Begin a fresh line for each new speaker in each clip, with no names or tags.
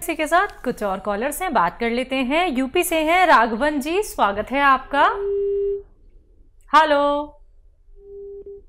इसी के साथ कुछ और कॉलर से बात कर लेते हैं यूपी से हैं राघवन जी स्वागत है आपका हेलो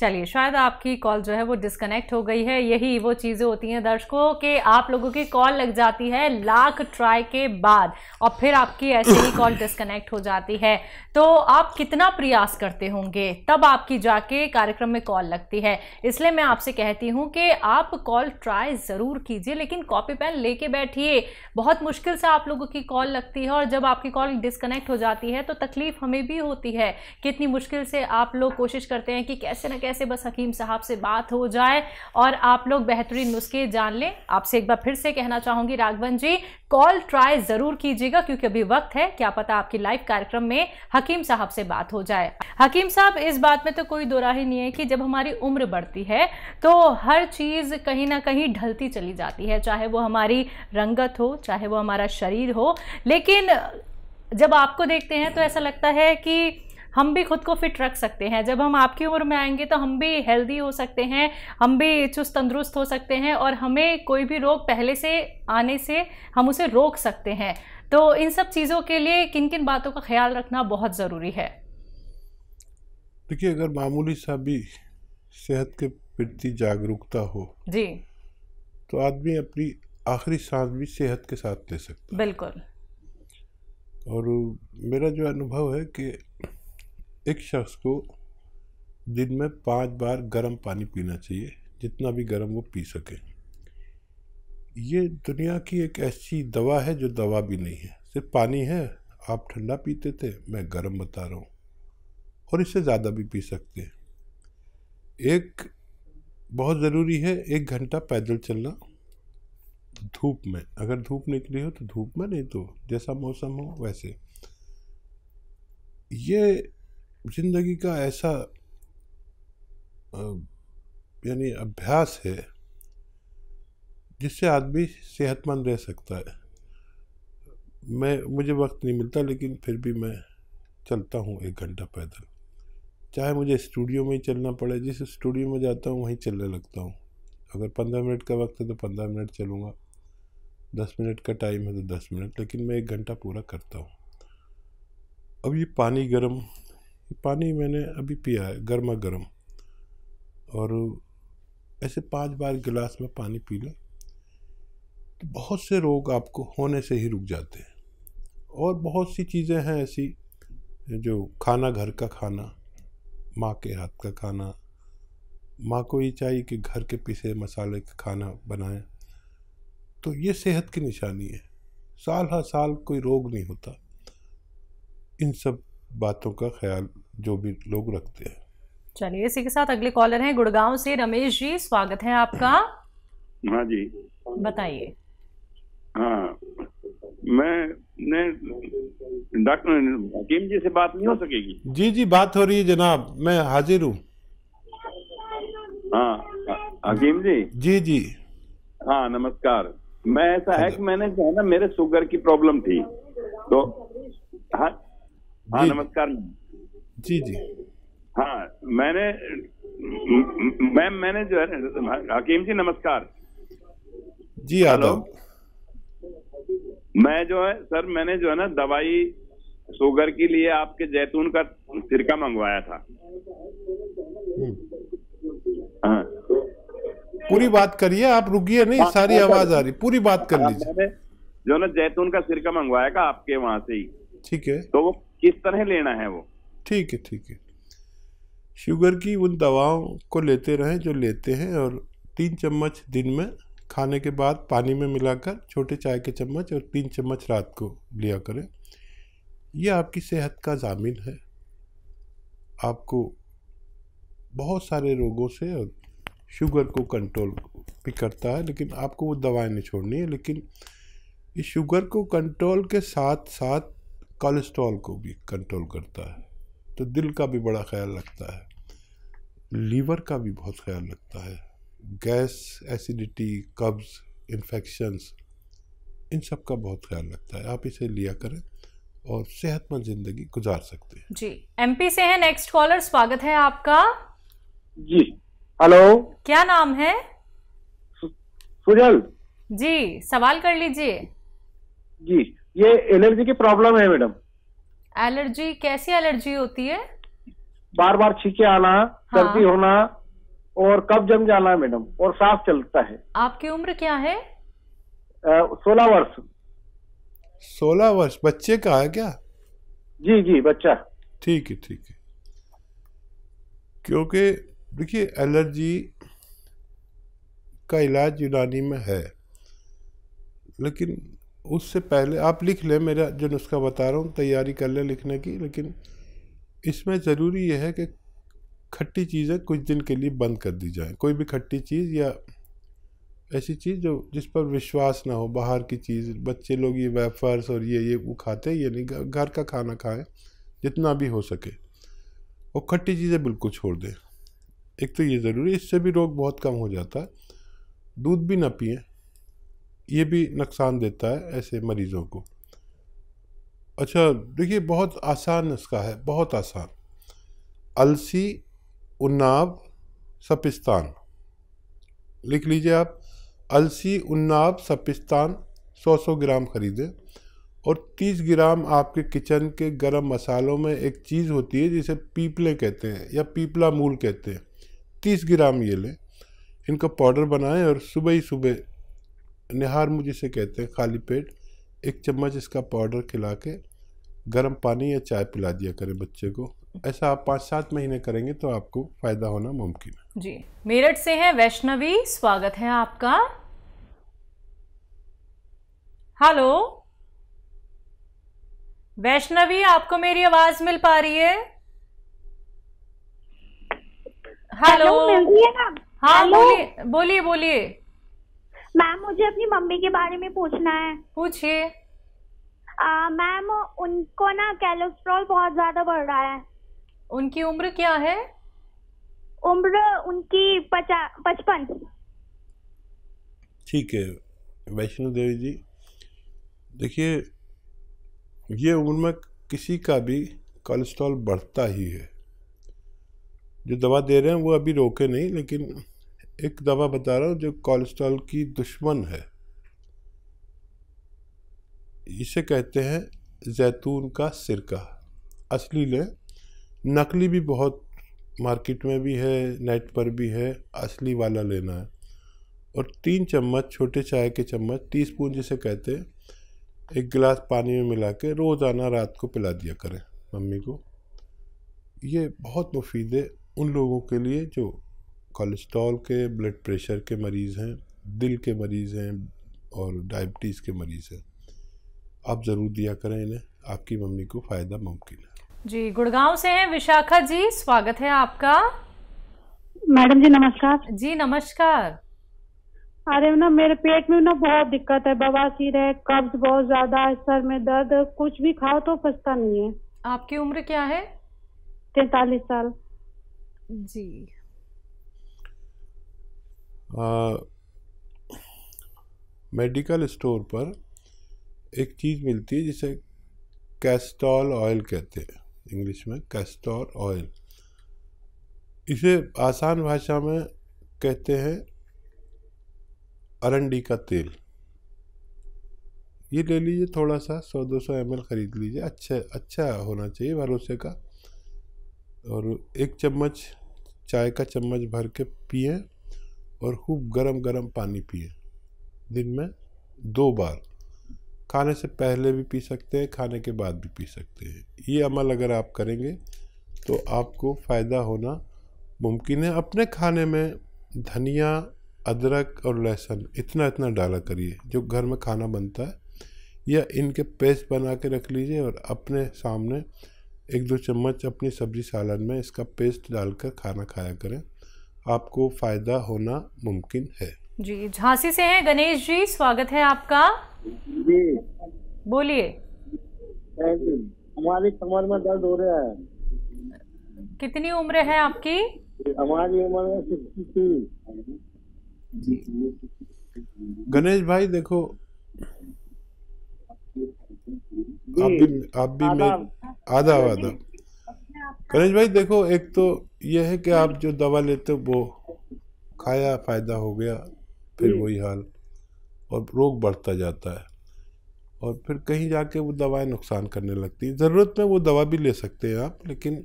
चलिए शायद आपकी कॉल जो है वो डिस्कनेक्ट हो गई है यही वो चीज़ें होती हैं दर्शकों के आप लोगों की कॉल लग जाती है लाख ट्राई के बाद और फिर आपकी ऐसे ही कॉल डिस्कनेक्ट हो जाती है तो आप कितना प्रयास करते होंगे तब आपकी जाके कार्यक्रम में कॉल लगती है इसलिए मैं आपसे कहती हूँ कि आप कॉल ट्राई ज़रूर कीजिए लेकिन कॉपी पेन लेके बैठिए बहुत मुश्किल से आप लोगों की कॉल लगती है और जब आपकी कॉल डिस्कनेक्ट हो जाती है तो तकलीफ़ हमें भी होती है कितनी मुश्किल से आप लोग कोशिश करते हैं कि कैसे ना कैसे कैसे बस हकीम साहब से बात हो जाए और आप लोग बेहतरीन नुस्खे जान लें आपसे एक बार फिर से कहना चाहूंगी राघवन जी कॉल ट्राई ज़रूर कीजिएगा क्योंकि अभी वक्त है क्या पता आपकी लाइव कार्यक्रम में हकीम साहब से बात हो जाए हकीम साहब इस बात में तो कोई दोराही नहीं है कि जब हमारी उम्र बढ़ती है तो हर चीज़ कहीं ना कहीं ढलती चली जाती है चाहे वो हमारी रंगत हो चाहे वो हमारा शरीर हो लेकिन जब आपको देखते हैं तो ऐसा लगता है कि हम भी खुद को फिट रख सकते हैं जब हम आपकी उम्र में आएंगे तो हम भी हेल्दी हो सकते हैं हम भी चुस्त तंदुरुस्त हो सकते हैं और हमें कोई भी रोग पहले से आने से हम उसे रोक सकते हैं तो इन सब चीज़ों के लिए किन किन बातों का ख्याल रखना बहुत ज़रूरी है
देखिए अगर मामूली सा भी सेहत के प्रति जागरूकता हो जी तो आदमी अपनी आखिरी सांस भी सेहत के साथ ले सकता है बिल्कुल और मेरा जो अनुभव है कि एक शख्स को दिन में पांच बार गर्म पानी पीना चाहिए जितना भी गर्म वो पी सके ये दुनिया की एक ऐसी दवा है जो दवा भी नहीं है सिर्फ पानी है आप ठंडा पीते थे मैं गर्म बता रहा हूँ और इससे ज़्यादा भी पी सकते हैं एक बहुत ज़रूरी है एक घंटा पैदल चलना धूप में अगर धूप निकली हो तो धूप में नहीं तो जैसा मौसम हो वैसे ये जिंदगी का ऐसा यानी अभ्यास है जिससे आदमी सेहतमंद रह सकता है मैं मुझे वक्त नहीं मिलता लेकिन फिर भी मैं चलता हूँ एक घंटा पैदल चाहे मुझे स्टूडियो में ही चलना पड़े जिस स्टूडियो में जाता हूँ वहीं चलने लगता हूँ अगर पंद्रह मिनट का वक्त है तो पंद्रह मिनट चलूँगा दस मिनट का टाइम है तो दस मिनट लेकिन मैं एक घंटा पूरा करता हूँ अब ये पानी गर्म पानी मैंने अभी पिया है गर्मा गर्म और ऐसे पांच बार गिलास में पानी पी लें तो बहुत से रोग आपको होने से ही रुक जाते हैं और बहुत सी चीज़ें हैं ऐसी जो खाना घर का खाना माँ के हाथ का खाना माँ को ये चाहिए कि घर के पीछे मसाले का खाना बनाएं तो ये सेहत की निशानी है साल हर साल कोई रोग नहीं होता इन सब बातों का ख्याल जो भी लोग रखते हैं
चलिए इसी के साथ अगले कॉलर हैं गुड़गांव से रमेश जी स्वागत है आपका
हाँ जी बताइए हाँ मैं डॉक्टर हकीम जी से बात नहीं हो सकेगी जी जी बात हो रही है जनाब मैं हाजिर हूँ हाँ हकीम जी जी जी हाँ नमस्कार मैं ऐसा है कि मैंने जो है ना मेरे शुगर की प्रॉब्लम थी तो हाँ हाँ नमस्कार जी जी हाँ मैंने मैम मैंने जो है हकीम जी नमस्कार जी हेलो मैं जो है सर मैंने जो है ना दवाई शुगर के लिए आपके जैतून का सिरका मंगवाया था हम्म। हाँ पूरी बात करिए आप रुकिए नहीं आ, हाँ, सारी आवाज आ रही पूरी बात कर लीजिए जो ना जैतून का सिरका मंगवाया का आपके वहां से ही ठीक है तो वो किस तरह लेना है वो ठीक है ठीक है शुगर की उन दवाओं को लेते रहें जो लेते हैं और तीन चम्मच दिन में खाने के बाद पानी में मिलाकर छोटे चाय के चम्मच और तीन चम्मच रात को लिया करें यह आपकी सेहत का जामिन है आपको बहुत सारे रोगों से और शुगर को कंट्रोल भी करता है लेकिन आपको वो दवाएं नहीं छोड़नी है लेकिन इस शुगर को कंट्रोल के साथ साथ कोलेस्ट्रॉल को भी कंट्रोल करता है तो दिल का भी बड़ा ख्याल रखता है लीवर का भी बहुत ख्याल रखता है गैस एसिडिटी कब्ज़ इन्फेक्शंस इन सब का बहुत ख्याल रखता है आप इसे लिया करें और सेहतमंद ज़िंदगी गुजार सकते
हैं जी एमपी से है नेक्स्ट कॉलर स्वागत है आपका
जी हेलो
क्या नाम है
सुजल
जी सवाल कर लीजिए
जी ये एलर्जी की प्रॉब्लम है मैडम
एलर्जी कैसी एलर्जी होती है
बार बार छीके आना हाँ। सर्दी होना और कब जम जाना मैडम और सांस चलता है
आपकी उम्र क्या है
सोलह वर्ष सोलह वर्ष बच्चे का है क्या जी जी बच्चा ठीक है ठीक है क्योंकि देखिए एलर्जी का इलाज यूनानी में है लेकिन उससे पहले आप लिख लें मेरा जो नुस्खा बता रहा हूँ तैयारी कर लें लिखने की लेकिन इसमें ज़रूरी यह है कि खट्टी चीज़ें कुछ दिन के लिए बंद कर दी जाएँ कोई भी खट्टी चीज़ या ऐसी चीज़ जो जिस पर विश्वास ना हो बाहर की चीज़ बच्चे लोग ये वेफर्स और ये ये वो खाते ये नहीं घर का खाना खाएं जितना भी हो सके और खट्टी चीज़ें बिल्कुल छोड़ दें एक तो ये ज़रूरी इससे भी रोग बहुत कम हो जाता है दूध भी ना पिए ये भी नुकसान देता है ऐसे मरीज़ों को अच्छा देखिए बहुत आसान इसका है बहुत आसान अलसी उन्नाव सपिस्तान लिख लीजिए आप अलसी उन्नाव सपिस्तान 100 सौ ग्राम ख़रीदें और 30 ग्राम आपके किचन के गरम मसालों में एक चीज़ होती है जिसे पीपले कहते हैं या पीपला मूल कहते हैं 30 ग्राम ये लें इनका पाउडर बनाएं और सुबह ही सुबह निहार मुझे से कहते हैं खाली पेट एक चम्मच इसका पाउडर खिला के गर्म पानी या चाय पिला दिया करें बच्चे को ऐसा आप पाँच सात महीने करेंगे तो आपको फ़ायदा होना मुमकिन
है जी मेरठ से है वैष्णवी स्वागत है आपका हेलो वैष्णवी आपको मेरी आवाज़ मिल पा रही है हेलो हाँ बोलिए बोलिए बोलिए मैम मुझे अपनी मम्मी के बारे में पूछना है पूछिए मैम उनको ना कैलेस्ट्रॉल बहुत ज्यादा बढ़ रहा है उनकी उम्र क्या है उम्र उनकी पचपन
ठीक है वैष्णो देवी जी देखिए ये उम्र में किसी का भी कोलेस्ट्रॉल बढ़ता ही है जो दवा दे रहे हैं वो अभी रोके नहीं लेकिन एक दवा बता रहा हूँ जो कोलेस्ट्रॉल की दुश्मन है इसे कहते हैं जैतून का सिरका असली लें नकली भी बहुत मार्केट में भी है नेट पर भी है असली वाला लेना है और तीन चम्मच छोटे चाय के चम्मच टी स्पून जिसे कहते हैं एक गिलास पानी में मिला के रोज़ाना रात को पिला दिया करें मम्मी को ये बहुत मुफीद है उन लोगों के लिए जो कोलेस्ट्रॉल के ब्लड प्रेशर के मरीज़ हैं दिल के मरीज़ हैं और डायबिटीज़ के मरीज़ हैं आप ज़रूर दिया करें इन्हें आपकी मम्मी को फ़ायदा मुमकिन
है जी गुड़गांव से हैं विशाखा जी स्वागत है आपका मैडम जी नमस्कार जी नमस्कार अरे ना मेरे पेट में ना बहुत दिक्कत है बवासीर है कब्ज बहुत ज्यादा है सर में दर्द कुछ भी खाओ तो पछता नहीं है आपकी उम्र क्या है तैतालीस साल जी
मेडिकल स्टोर पर एक चीज़ मिलती है जिसे कैस्टॉल ऑयल कहते हैं इंग्लिश में कैस्टॉल ऑयल इसे आसान भाषा में कहते हैं अरंडी का तेल ये ले लीजिए थोड़ा सा सौ दो सौ एम ख़रीद लीजिए अच्छा अच्छा होना चाहिए भरोसे का और एक चम्मच चाय का चम्मच भर के पिए और खूब गरम गरम पानी पिए दिन में दो बार खाने से पहले भी पी सकते हैं खाने के बाद भी पी सकते हैं ये अमल अगर आप करेंगे तो आपको फ़ायदा होना मुमकिन है अपने खाने में धनिया अदरक और लहसुन इतना इतना डाला करिए जो घर में खाना बनता है या इनके पेस्ट बना के रख लीजिए और अपने सामने एक दो चम्मच अपनी सब्जी सालन में इसका पेस्ट डालकर खाना खाया करें आपको फ़ायदा होना मुमकिन है
जी झांसी से हैं गणेश जी स्वागत है आपका जी बोलिए
हमारी कमर में दर्द हो रहा है
कितनी उम्र है आपकी
हमारी उम्र है थ्री गणेश भाई देखो आप भी आप भी मैं आधा आधा गणेश भाई देखो एक तो यह है कि आप जो दवा लेते हो वो खाया फ़ायदा हो गया फिर वही हाल और रोग बढ़ता जाता है और फिर कहीं जाके वो दवाएं नुकसान करने लगती हैं ज़रूरत में वो दवा भी ले सकते हैं आप लेकिन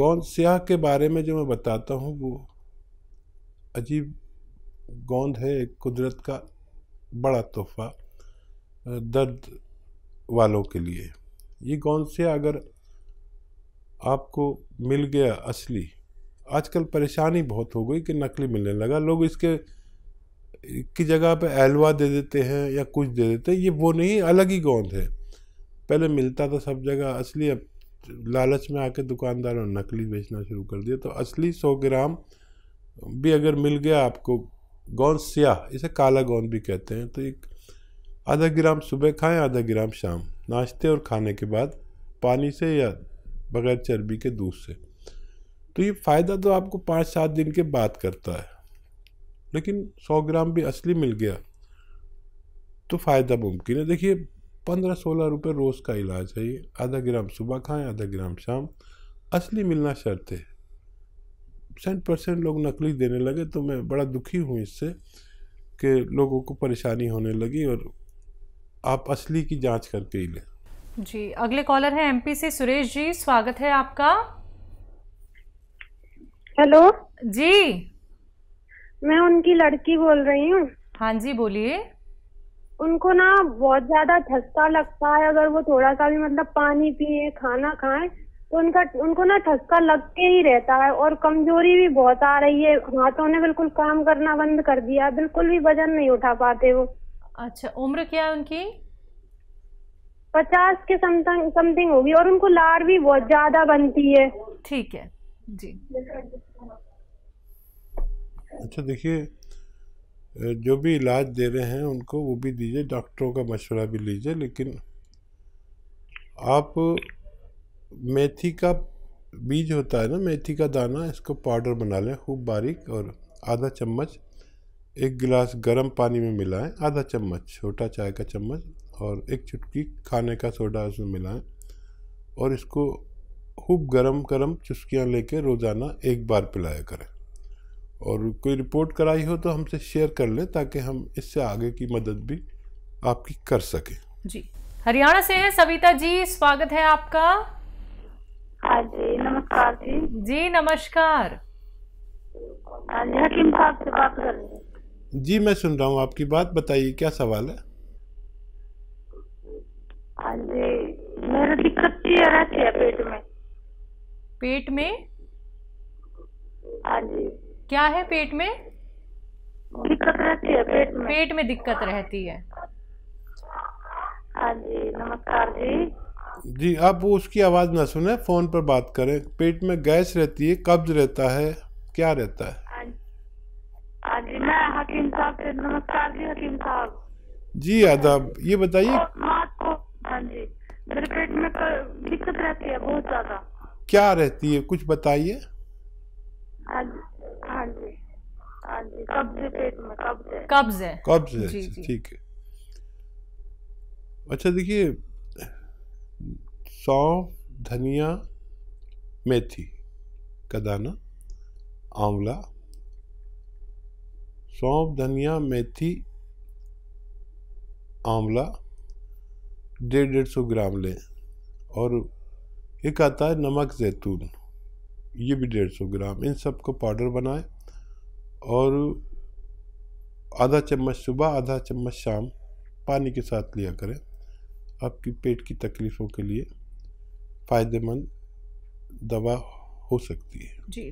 गौंद स्याह के बारे में जो मैं बताता हूँ वो अजीब गोंद है एक कुदरत का बड़ा तोहफा दर्द वालों के लिए ये गोंद से अगर आपको मिल गया असली आजकल परेशानी बहुत हो गई कि नकली मिलने लगा लोग इसके की जगह पे एलवा दे देते हैं या कुछ दे देते हैं ये वो नहीं अलग ही गोंद है पहले मिलता था सब जगह असली अब लालच में आके दुकानदारों ने नकली बेचना शुरू कर दिया तो असली सौ ग्राम भी अगर मिल गया आपको गोंद स्याह इसे काला गोंद भी कहते हैं तो एक आधा ग्राम सुबह खाएं आधा ग्राम शाम नाश्ते और खाने के बाद पानी से या बगैर चर्बी के दूध से तो ये फ़ायदा तो आपको पाँच सात दिन के बाद करता है लेकिन सौ ग्राम भी असली मिल गया तो फ़ायदा मुमकिन है देखिए पंद्रह सोलह रुपये रोज़ का इलाज है ये आधा ग्राम सुबह खाएं आधा ग्राम शाम असली मिलना शर्त है सेंट परसेंट लोग नकली देने लगे तो मैं बड़ा दुखी हूँ इससे कि लोगों को परेशानी होने लगी और आप असली की जांच करके ही लें
जी अगले कॉलर है एमपी से सुरेश जी स्वागत है आपका हेलो जी मैं उनकी लड़की बोल रही हूँ हाँ जी बोलिए उनको ना बहुत ज्यादा ठसका लगता है अगर वो थोड़ा सा भी मतलब पानी पिए खाना खाए तो उनका उनको ना ठसका लग के ही रहता है और कमजोरी भी बहुत आ रही है हाथों ने बिल्कुल काम करना बंद कर दिया बिल्कुल भी वजन नहीं उठा पाते वो अच्छा उम्र क्या है उनकी पचास के समथिंग समथिंग होगी और उनको लार भी बहुत ज्यादा बनती है ठीक है जी
अच्छा देखिए जो भी इलाज दे रहे हैं उनको वो भी दीजिए डॉक्टरों का मशवरा भी लीजिए लेकिन आप मेथी का बीज होता है ना मेथी का दाना इसको पाउडर बना लें खूब बारीक और आधा चम्मच एक गिलास गर्म पानी में मिलाएं आधा चम्मच छोटा चाय का चम्मच और एक चुटकी खाने का सोडा उसमें मिलाएं और इसको खूब गरम गरम चुस्कियाँ लेके रोज़ाना एक बार पिलाया करें और कोई रिपोर्ट कराई हो तो हमसे शेयर कर लें ताकि हम इससे आगे की मदद भी आपकी कर सकें
जी हरियाणा से हैं सविता जी स्वागत है आपका हाँ जी नमस्कार जी जी नमस्कार हाँ हकीम साहब से बात कर
रही जी मैं सुन रहा हूँ आपकी बात बताइए क्या सवाल है
मेरा दिक्कत ये रहती है पेट में पेट में हाँ जी क्या है पेट में दिक्कत रहती है पेट में पेट में दिक्कत रहती है हाँ जी नमस्कार जी
जी आप उसकी आवाज़ ना सुने फोन पर बात करें पेट में गैस रहती है कब्ज रहता है क्या रहता है
हाँ जी हाँ मैं हकीम साहब नमस्कार जी हकीम साहब
जी आदाब ये बताइए
मेरे पेट में दिक्कत रहती है बहुत ज्यादा
क्या रहती है कुछ बताइए ठीक है अच्छा देखिए सौंफ धनिया मेथी का दाना आंवला सौंफ धनिया मेथी आंवला डेढ़ डेढ़ सौ ग्राम लें और एक आता है नमक जैतून ये भी डेढ़ सौ ग्राम इन सब को पाउडर बनाएं और आधा चम्मच सुबह आधा चम्मच शाम पानी के साथ लिया करें आपकी पेट की तकलीफ़ों के लिए फ़ायदेमंद दवा हो सकती
है जी